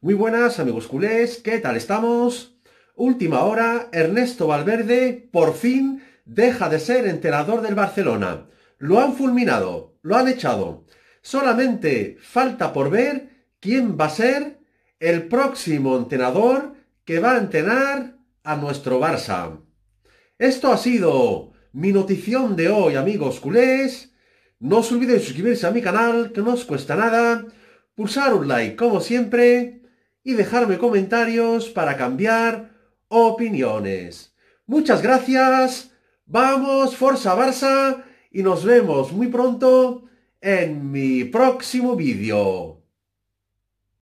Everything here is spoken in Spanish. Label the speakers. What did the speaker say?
Speaker 1: Muy buenas amigos culés, ¿qué tal estamos? Última hora, Ernesto Valverde por fin deja de ser entrenador del Barcelona. Lo han fulminado, lo han echado. Solamente falta por ver quién va a ser el próximo entrenador que va a entrenar a nuestro Barça. Esto ha sido mi notición de hoy amigos culés. No os olvidéis suscribirse a mi canal, que no os cuesta nada. Pulsar un like como siempre y dejarme comentarios para cambiar opiniones. Muchas gracias, vamos, Forza Barça, y nos vemos muy pronto en mi próximo vídeo.